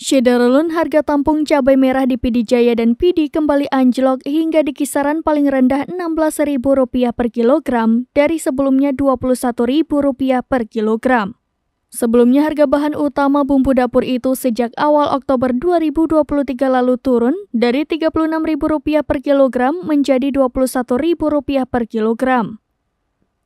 Sederelun harga tampung cabai merah di Pidi Jaya dan Pidi kembali anjlok hingga di kisaran paling rendah Rp16.000 per kilogram dari sebelumnya Rp21.000 per kilogram. Sebelumnya harga bahan utama bumbu dapur itu sejak awal Oktober 2023 lalu turun dari Rp36.000 per kilogram menjadi Rp21.000 per kilogram.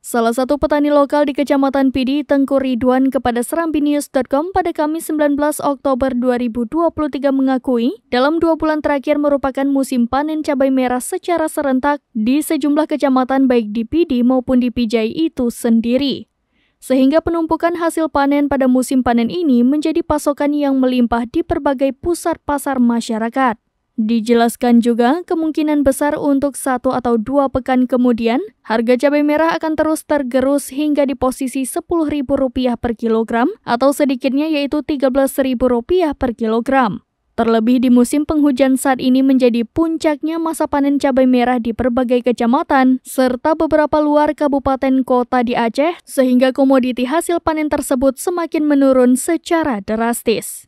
Salah satu petani lokal di Kecamatan Pidi, Tengku Ridwan, kepada SerambiNews.com pada Kamis 19 Oktober 2023 mengakui, dalam dua bulan terakhir merupakan musim panen cabai merah secara serentak di sejumlah kecamatan baik di Pidi maupun di Pijai itu sendiri. Sehingga penumpukan hasil panen pada musim panen ini menjadi pasokan yang melimpah di berbagai pusat pasar masyarakat. Dijelaskan juga, kemungkinan besar untuk satu atau dua pekan kemudian, harga cabai merah akan terus tergerus hingga di posisi Rp10.000 per kilogram atau sedikitnya yaitu Rp13.000 per kilogram. Terlebih di musim penghujan saat ini menjadi puncaknya masa panen cabai merah di berbagai kecamatan, serta beberapa luar kabupaten kota di Aceh, sehingga komoditi hasil panen tersebut semakin menurun secara drastis.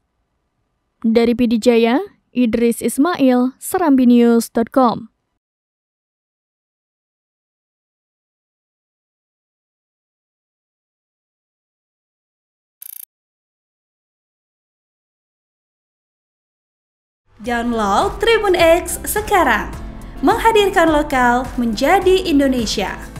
Dari Pidijaya, Idris Ismail, SerambiNews.com. Download Tribun X sekarang, menghadirkan lokal menjadi Indonesia.